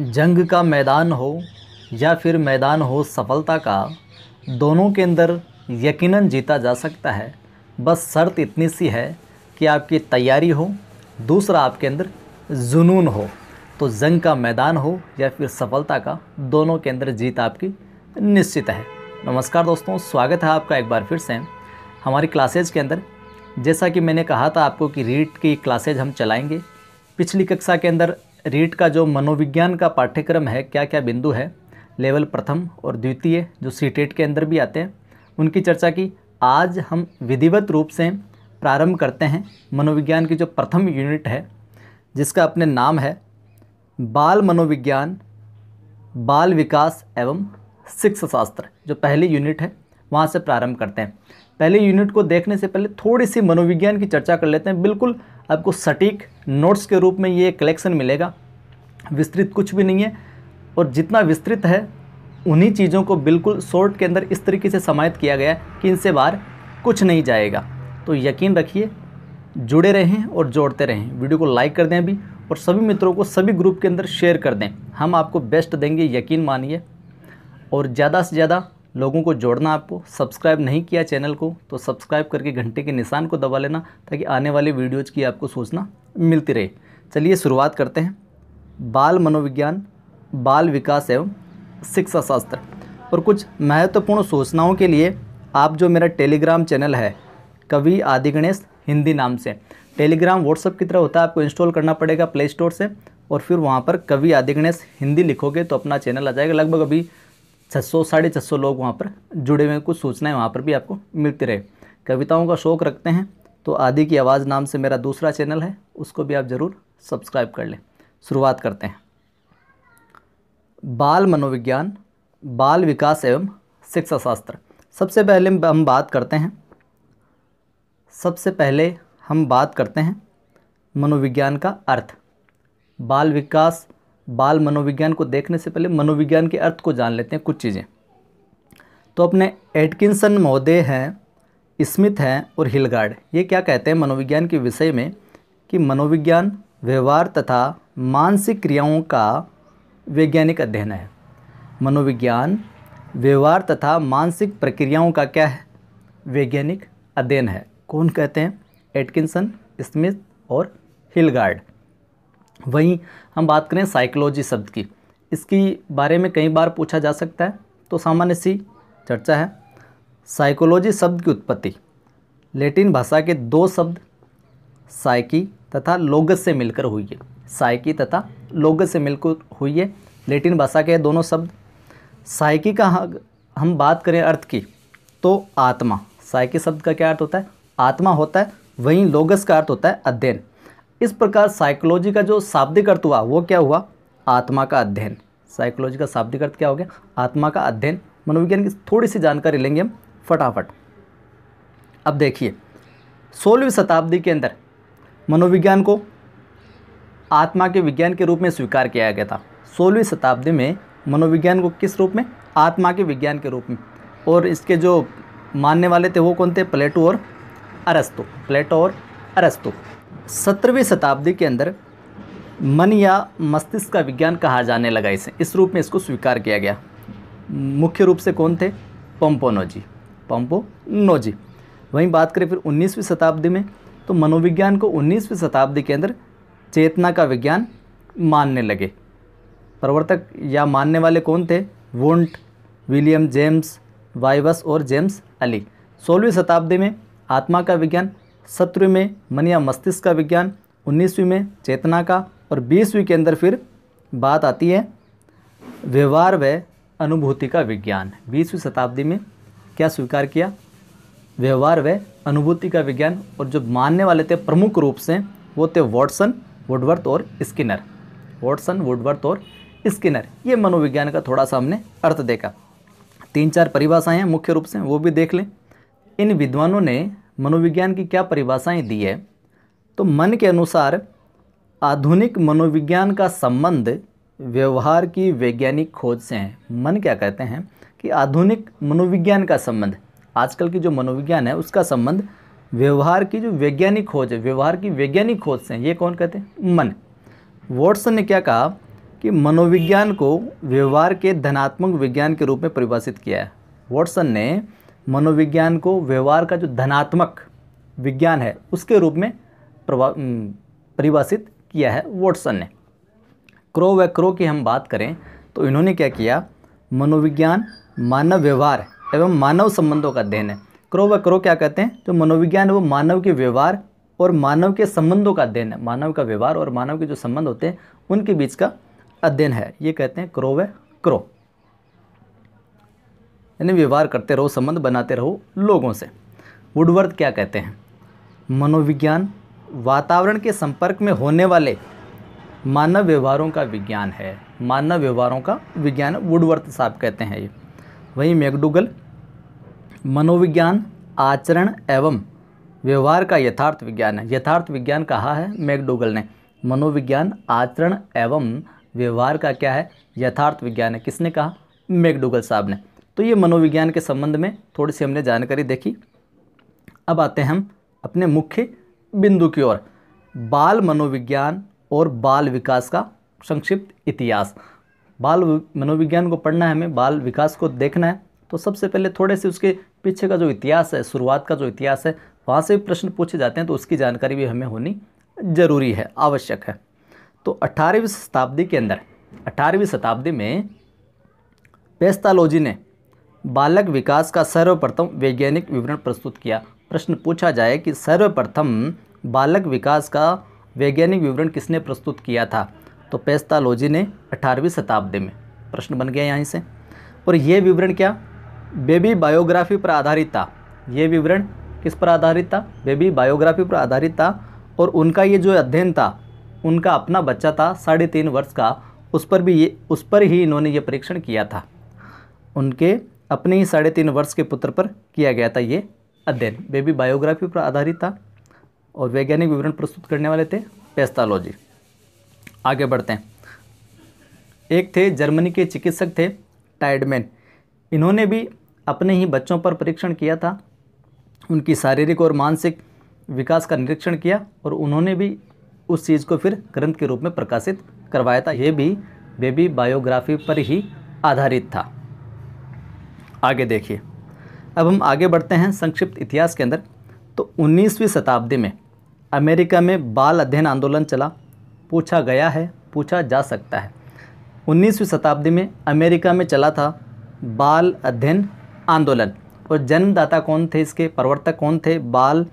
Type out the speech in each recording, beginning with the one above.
जंग का मैदान हो या फिर मैदान हो सफलता का दोनों के अंदर यकीनन जीता जा सकता है बस शर्त इतनी सी है कि आपकी तैयारी हो दूसरा आपके अंदर जुनून हो तो जंग का मैदान हो या फिर सफलता का दोनों के अंदर जीत आपकी निश्चित है नमस्कार दोस्तों स्वागत है आपका एक बार फिर से हमारी क्लासेज के अंदर जैसा कि मैंने कहा था आपको कि रीट की क्लासेज हम चलाएंगे पिछली कक्षा के अंदर रीट का जो मनोविज्ञान का पाठ्यक्रम है क्या क्या बिंदु है लेवल प्रथम और द्वितीय जो सी e के अंदर भी आते हैं उनकी चर्चा की आज हम विधिवत रूप से प्रारंभ करते हैं मनोविज्ञान की जो प्रथम यूनिट है जिसका अपने नाम है बाल मनोविज्ञान बाल विकास एवं शिक्षा शास्त्र जो पहली यूनिट है वहाँ से प्रारंभ करते हैं पहले यूनिट को देखने से पहले थोड़ी सी मनोविज्ञान की चर्चा कर लेते हैं बिल्कुल आपको सटीक नोट्स के रूप में ये कलेक्शन मिलेगा विस्तृत कुछ भी नहीं है और जितना विस्तृत है उन्हीं चीज़ों को बिल्कुल शॉर्ट के अंदर इस तरीके से समाहित किया गया कि इनसे बाहर कुछ नहीं जाएगा तो यकीन रखिए जुड़े रहें और जोड़ते रहें वीडियो को लाइक कर दें अभी और सभी मित्रों को सभी ग्रुप के अंदर शेयर कर दें हम आपको बेस्ट देंगे यकीन मानिए और ज़्यादा से ज़्यादा लोगों को जोड़ना आपको सब्सक्राइब नहीं किया चैनल को तो सब्सक्राइब करके घंटे के निशान को दबा लेना ताकि आने वाले वीडियोज़ की आपको सूचना मिलती रहे चलिए शुरुआत करते हैं बाल मनोविज्ञान बाल विकास एवं शिक्षा शास्त्र और कुछ महत्वपूर्ण सूचनाओं के लिए आप जो मेरा टेलीग्राम चैनल है कवि आदि गणेश हिंदी नाम से टेलीग्राम व्हाट्सअप की तरह होता है आपको इंस्टॉल करना पड़ेगा प्ले स्टोर से और फिर वहाँ पर कवि आदि गणेश हिंदी लिखोगे तो अपना चैनल आ जाएगा लगभग अभी छः सौ साढ़े छः सौ लोग वहाँ पर जुड़े हुए हैं कुछ सूचनाएँ वहाँ पर भी आपको मिलती रहे कविताओं का शौक रखते हैं तो आदि की आवाज़ नाम से मेरा दूसरा चैनल है उसको भी आप ज़रूर सब्सक्राइब कर लें शुरुआत करते हैं बाल मनोविज्ञान बाल विकास एवं शिक्षा शास्त्र सबसे पहले हम बात करते हैं सबसे पहले हम बात करते हैं मनोविज्ञान का अर्थ बाल विकास बाल मनोविज्ञान को देखने से पहले मनोविज्ञान के अर्थ को जान लेते हैं कुछ चीज़ें तो अपने एडकिंसन महोदय हैं स्मिथ हैं और हिलगार्ड ये क्या कहते हैं मनोविज्ञान के विषय में कि मनोविज्ञान व्यवहार तथा मानसिक क्रियाओं का वैज्ञानिक अध्ययन है मनोविज्ञान व्यवहार तथा मानसिक प्रक्रियाओं का क्या है वैज्ञानिक अध्ययन है कौन कहते हैं एटकिंसन स्मिथ और हिलगार्ड वहीं हम बात करें साइकोलॉजी शब्द की इसकी बारे में कई बार पूछा जा सकता है तो सामान्य सी चर्चा है साइकोलॉजी शब्द की उत्पत्ति लेटिन भाषा के दो शब्द साइकी तथा लोगस से मिलकर हुई है साइकी तथा लोगस से मिलकर हुई है लेटिन भाषा के दोनों शब्द साइकी का हम बात करें अर्थ की तो आत्मा साइकी शब्द का क्या अर्थ होता है आत्मा होता है वहीं लोगस का अर्थ होता है अध्ययन इस प्रकार साइकोलॉजी का जो शाब्दिक अर्थ हुआ वो क्या हुआ आत्मा का अध्ययन साइकोलॉजी का शाब्दिक अर्थ क्या हो गया आत्मा का अध्ययन मनोविज्ञान की थोड़ी सी जानकारी लेंगे हम फटाफट अब देखिए सोलहवीं शताब्दी के अंदर मनोविज्ञान को आत्मा के विज्ञान के रूप में स्वीकार किया गया था सोलहवीं शताब्दी में मनोविज्ञान को किस रूप में आत्मा के विज्ञान के रूप में और इसके जो मानने वाले थे वो कौन थे प्लेटो और अरस्तु प्लेटो और अरस्तु सत्रहवीं शताब्दी के अंदर मन या मस्तिष्क का विज्ञान कहा जाने लगा इसे इस रूप में इसको स्वीकार किया गया मुख्य रूप से कौन थे पम्पोनोजी पम्पोनोजी वहीं बात करें फिर 19वीं शताब्दी में तो मनोविज्ञान को 19वीं शताब्दी के अंदर चेतना का विज्ञान मानने लगे प्रवर्तक या मानने वाले कौन थे वोंट विलियम जेम्स वाइवस और जेम्स अली सोलहवीं शताब्दी में आत्मा का विज्ञान सत्रहवीं में मन या मस्तिष्क का विज्ञान उन्नीसवीं में चेतना का और बीसवीं के अंदर फिर बात आती है व्यवहार व अनुभूति का विज्ञान बीसवीं शताब्दी में क्या स्वीकार किया व्यवहार व अनुभूति का विज्ञान और जो मानने वाले थे प्रमुख रूप से वो थे वॉटसन वुडवर्थ और स्किनर वॉटसन वुडवर्थ और स्किनर ये मनोविज्ञान का थोड़ा सा हमने अर्थ देखा तीन चार परिभाषाएँ हैं मुख्य रूप से वो भी देख लें इन विद्वानों ने मनोविज्ञान की क्या परिभाषाएं दी है तो मन के अनुसार आधुनिक मनोविज्ञान का संबंध व्यवहार की वैज्ञानिक खोज से है मन क्या कहते हैं कि आधुनिक मनोविज्ञान का संबंध आजकल की जो मनोविज्ञान है उसका संबंध व्यवहार की जो वैज्ञानिक खोज है व्यवहार की वैज्ञानिक खोज से ये कौन कहते हैं मन वॉटसन ने क्या कहा कि मनोविज्ञान को व्यवहार के धनात्मक विज्ञान के रूप में परिभाषित किया है वॉटसन ने मनोविज्ञान को व्यवहार का जो धनात्मक विज्ञान है उसके रूप में परिभाषित किया है वॉटसन ने क्रो व क्रो की हम बात करें तो इन्होंने क्या किया मनोविज्ञान मानव व्यवहार एवं मानव संबंधों का अध्ययन है क्रो व क्रो क्या कहते हैं जो मनोविज्ञान है वो मानव के व्यवहार और मानव के संबंधों का अध्ययन है मानव का व्यवहार और मानव के जो संबंध होते हैं उनके बीच का अध्ययन है ये कहते हैं क्रो व क्रो यानी व्यवहार करते रहो संबंध बनाते रहो लोगों से वुडवर्थ क्या कहते हैं मनोविज्ञान वातावरण के संपर्क में होने वाले मानव व्यवहारों का विज्ञान है मानव व्यवहारों का विज्ञान वुडवर्थ साहब कहते हैं ये वहीं मैकडूगल मनोविज्ञान आचरण एवं व्यवहार का यथार्थ विज्ञान है यथार्थ विज्ञान कहा है मैकडूगल ने मनोविज्ञान आचरण एवं व्यवहार का क्या है यथार्थ विज्ञान है किसने कहा मैकडूगल साहब ने तो ये मनोविज्ञान के संबंध में थोड़ी सी हमने जानकारी देखी अब आते हैं हम अपने मुख्य बिंदु की ओर बाल मनोविज्ञान और बाल विकास का संक्षिप्त इतिहास बाल मनोविज्ञान को पढ़ना है हमें बाल विकास को देखना है तो सबसे पहले थोड़े से उसके पीछे का जो इतिहास है शुरुआत का जो इतिहास है वहाँ से भी प्रश्न पूछे जाते हैं तो उसकी जानकारी भी हमें होनी ज़रूरी है आवश्यक है तो अठारहवीं शताब्दी के अंदर अठारहवीं शताब्दी में पेस्तालोजी ने बालक विकास का सर्वप्रथम वैज्ञानिक विवरण प्रस्तुत किया प्रश्न पूछा जाए कि सर्वप्रथम बालक विकास का वैज्ञानिक विवरण किसने प्रस्तुत किया था तो पेस्तालोजी ने अठारहवीं शताब्दी में प्रश्न बन गया यहीं से और ये विवरण क्या बेबी बायोग्राफी पर आधारित था ये विवरण किस पर आधारित था बेबी बायोग्राफी पर आधारित था और उनका ये जो अध्ययन था उनका अपना बच्चा था साढ़े तीन वर्ष का उस पर भी ये उस पर ही इन्होंने ये परीक्षण किया था उनके अपने ही साढ़े तीन वर्ष के पुत्र पर किया गया था ये अध्ययन बेबी बायोग्राफी पर आधारित था और वैज्ञानिक विवरण प्रस्तुत करने वाले थे पेस्तालोजी आगे बढ़ते हैं एक थे जर्मनी के चिकित्सक थे टाइडमैन इन्होंने भी अपने ही बच्चों पर परीक्षण किया था उनकी शारीरिक और मानसिक विकास का निरीक्षण किया और उन्होंने भी उस चीज़ को फिर ग्रंथ के रूप में प्रकाशित करवाया था ये भी बेबी बायोग्राफी पर ही आधारित था आगे देखिए अब हम आगे बढ़ते हैं संक्षिप्त इतिहास के अंदर तो 19वीं शताब्दी में अमेरिका में बाल अध्ययन आंदोलन चला पूछा गया है पूछा जा सकता है 19वीं शताब्दी में अमेरिका में चला था बाल अध्ययन आंदोलन और जन्मदाता कौन थे इसके प्रवर्तक कौन थे बाल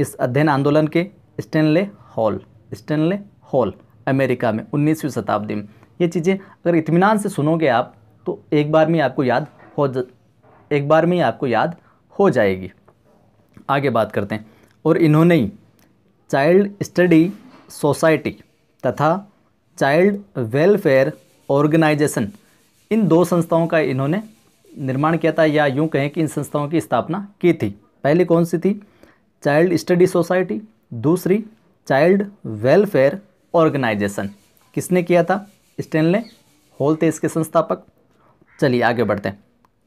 इस अध्ययन आंदोलन के Stanley Hall Stanley Hall America में उन्नीसवीं शताब्दी में ये चीज़ें अगर इतमान से सुनोगे आप तो एक बार में आपको याद हो एक बार में ही आपको याद हो जाएगी आगे बात करते हैं और इन्होंने ही चाइल्ड स्टडी सोसाइटी तथा चाइल्ड वेलफेयर ऑर्गेनाइजेशन इन दो संस्थाओं का इन्होंने निर्माण किया था या यूँ कहें कि इन संस्थाओं की स्थापना की थी पहली कौन सी थी चाइल्ड स्टडी सोसाइटी दूसरी चाइल्ड वेलफेयर ऑर्गेनाइजेशन किसने किया था स्टेनले होल थे इसके संस्थापक चलिए आगे बढ़ते हैं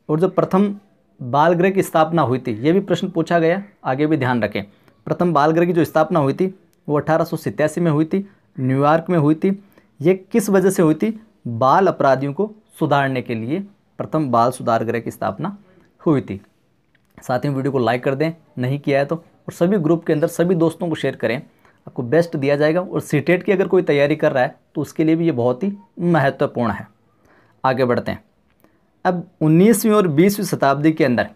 और जो प्रथम बालगृह की स्थापना हुई थी ये भी प्रश्न पूछा गया आगे भी ध्यान रखें प्रथम बालगृह की जो स्थापना हुई थी वो अठारह में हुई थी न्यूयॉर्क में हुई थी ये किस वजह से हुई थी बाल अपराधियों को सुधारने के लिए प्रथम बाल सुधार गृह की स्थापना हुई थी साथ ही वीडियो को लाइक कर दें नहीं किया है तो और सभी ग्रुप के अंदर सभी दोस्तों को शेयर करें आपको बेस्ट दिया जाएगा और सीटेट की अगर कोई तैयारी कर रहा है तो उसके लिए भी ये बहुत ही महत्वपूर्ण है आगे बढ़ते हैं अब 19वीं और 20वीं शताब्दी के अंदर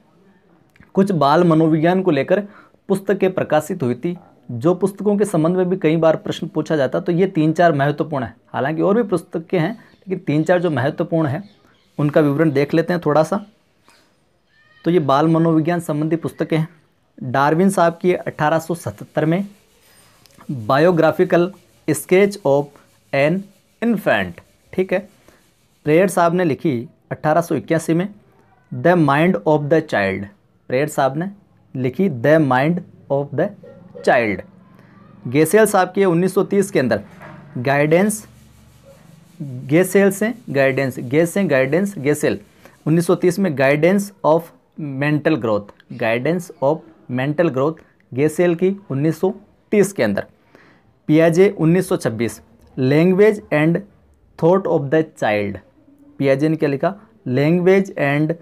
कुछ बाल मनोविज्ञान को लेकर पुस्तकें प्रकाशित हुई थी जो पुस्तकों के संबंध में भी कई बार प्रश्न पूछा जाता तो ये तीन चार महत्वपूर्ण है हालांकि और भी पुस्तकें हैं लेकिन तीन चार जो महत्वपूर्ण है उनका विवरण देख लेते हैं थोड़ा सा तो ये बाल मनोविज्ञान संबंधी पुस्तकें हैं डार्विन साहब की अट्ठारह में biographical sketch of an infant ठीक है प्रेयर साहब ने लिखी अट्ठारह में the mind of the child Preyer साहब ने लिखी the mind of the child Gesell साहब की 1930 के अंदर गाइडेंस गेसेल से गाइडेंस गेस से गाइडेंस गेसेल 1930 में guidance of mental growth guidance of mental growth Gesell की 1930 के अंदर पियाजे 1926 language and thought of the child पियाजे ने क्या लिखा language and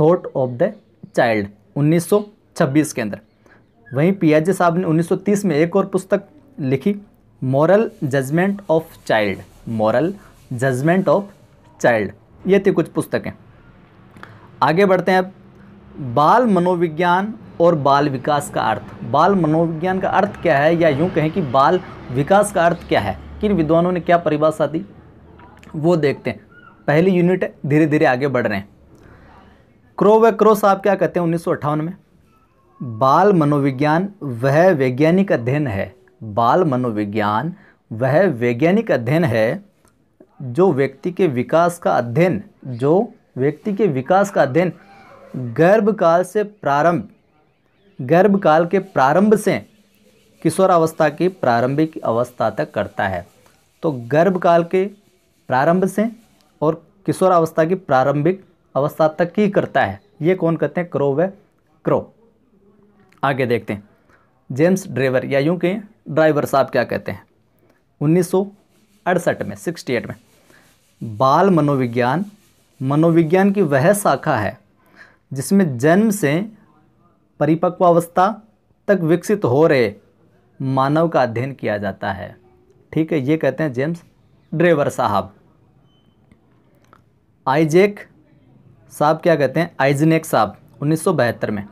thought of the child 1926 के अंदर वहीं पियाजे साहब ने 1930 में एक और पुस्तक लिखी moral judgement of child moral judgement of child ये थी कुछ पुस्तकें आगे बढ़ते हैं अब बाल मनोविज्ञान और बाल विकास का अर्थ बाल मनोविज्ञान का अर्थ क्या है या यूँ कहें कि बाल विकास का अर्थ क्या है किन विद्वानों ने क्या परिभाषा दी वो देखते हैं पहली यूनिट धीरे धीरे आगे बढ़ रहे हैं क्रो व क्रो साहब क्या कहते हैं उन्नीस में बाल मनोविज्ञान वह वैज्ञानिक अध्ययन है बाल मनोविज्ञान वह वैज्ञानिक अध्ययन है जो व्यक्ति के विकास का अध्ययन जो व्यक्ति के विकास का अध्ययन गर्भकाल से प्रारंभ गर्भकाल के प्रारंभ से किशोरावस्था की प्रारंभिक अवस्था तक करता है तो गर्भकाल के प्रारंभ से और किशोरावस्था की प्रारंभिक अवस्था तक की करता है ये कौन कहते हैं क्रो व क्रो आगे देखते हैं जेम्स ड्राइवर या यूँ कहें ड्राइवर साहब क्या कहते हैं उन्नीस में सिक्सटी एट में बाल मनोविज्ञान मनोविज्ञान की वह शाखा है जिसमें जन्म से परिपक्व अवस्था तक विकसित हो रहे मानव का अध्ययन किया जाता है ठीक है ये कहते हैं जेम्स ड्रेवर साहब आइजेक साहब क्या कहते हैं आइजनेक साहब उन्नीस में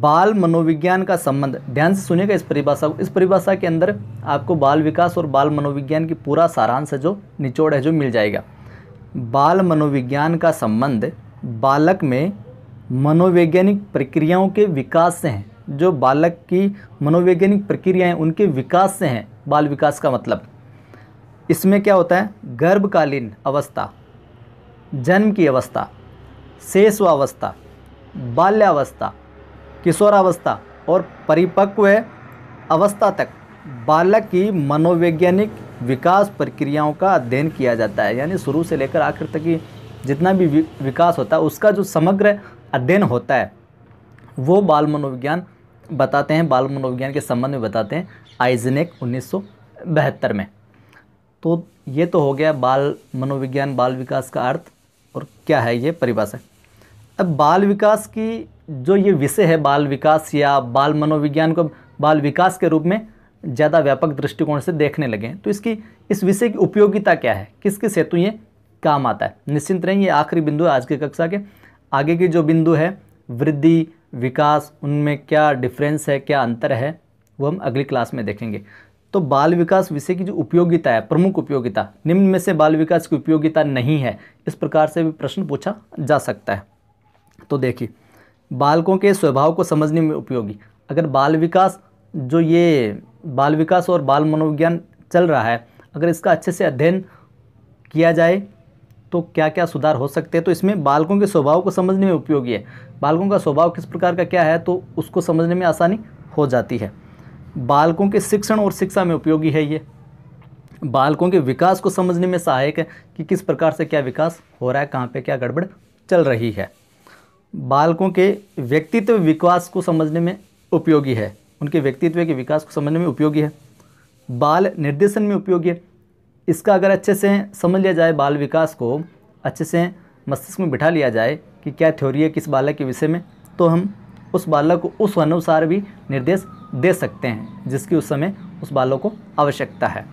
बाल मनोविज्ञान का संबंध ध्यान से सुनेगा इस परिभाषा को इस परिभाषा के अंदर आपको बाल विकास और बाल मनोविज्ञान की पूरा सारांश है जो निचोड़ है जो मिल जाएगा बाल मनोविज्ञान का संबंध बालक में मनोवैज्ञानिक प्रक्रियाओं के विकास से हैं जो बालक की मनोवैज्ञानिक प्रक्रियाएं उनके विकास से हैं बाल विकास का मतलब इसमें क्या होता है गर्भकालीन अवस्था जन्म की अवस्था शेषवावस्था बाल्यावस्था किशोरावस्था और परिपक्व अवस्था तक बालक की मनोवैज्ञानिक विकास प्रक्रियाओं का अध्ययन किया जाता है यानी शुरू से लेकर आखिर तक की जितना भी विकास होता है उसका जो समग्र अध्ययन होता है वो बाल मनोविज्ञान बताते हैं बाल मनोविज्ञान के संबंध में बताते हैं आइजनेक उन्नीस में तो ये तो हो गया बाल मनोविज्ञान बाल विकास का अर्थ और क्या है ये परिभाषा अब बाल विकास की जो ये विषय है बाल विकास या बाल मनोविज्ञान को बाल विकास के रूप में ज़्यादा व्यापक दृष्टिकोण से देखने लगे हैं तो इसकी इस विषय की उपयोगिता क्या है किस किस हेतु ये काम आता है निश्चिंत रहें ये आखिरी बिंदु है आज की कक्षा के आगे की जो बिंदु है वृद्धि विकास उनमें क्या डिफरेंस है क्या अंतर है वो हम अगली क्लास में देखेंगे तो बाल विकास विषय की जो उपयोगिता है प्रमुख उपयोगिता निम्न में से बाल विकास की उपयोगिता नहीं है इस प्रकार से भी प्रश्न पूछा जा सकता है तो देखिए बालकों के स्वभाव को समझने में उपयोगी अगर बाल विकास जो ये बाल विकास और बाल मनोविज्ञान चल रहा है अगर इसका अच्छे से अध्ययन किया जाए तो क्या क्या सुधार हो सकते हैं तो इसमें बालकों के स्वभाव को समझने में उपयोगी है बालकों का स्वभाव किस प्रकार का क्या है तो उसको समझने में आसानी हो जाती है बालकों के शिक्षण और शिक्षा में उपयोगी है ये बालकों के विकास को समझने में सहायक है कि किस प्रकार से क्या विकास हो रहा है कहाँ पे क्या गड़बड़ चल रही है बालकों के व्यक्तित्व विकास को समझने में उपयोगी है उनके व्यक्तित्व के विकास को समझने में उपयोगी है बाल निर्देशन में उपयोगी है इसका अगर अच्छे से समझ लिया जाए बाल विकास को अच्छे से मस्तिष्क में बिठा लिया जाए कि क्या थ्योरी है किस बालक के विषय में तो हम उस बालक को उस अनुसार भी निर्देश दे सकते हैं जिसकी उस समय उस बालों को आवश्यकता है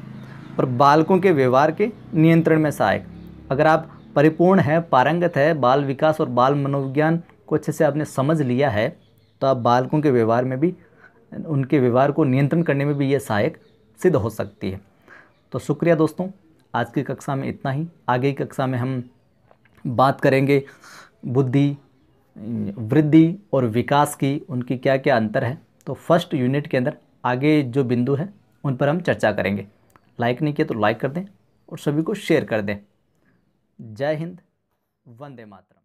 और बालकों के व्यवहार के नियंत्रण में सहायक अगर आप परिपूर्ण है पारंगत है बाल विकास और बाल मनोविज्ञान को अच्छे से आपने समझ लिया है तो आप बालकों के व्यवहार में भी उनके व्यवहार को नियंत्रण करने में भी ये सहायक सिद्ध हो सकती है तो शुक्रिया दोस्तों आज की कक्षा में इतना ही आगे की कक्षा में हम बात करेंगे बुद्धि वृद्धि और विकास की उनकी क्या क्या अंतर है तो फर्स्ट यूनिट के अंदर आगे जो बिंदु हैं उन पर हम चर्चा करेंगे लाइक नहीं किया तो लाइक कर दें और सभी को शेयर कर दें जय हिंद वंदे मातरम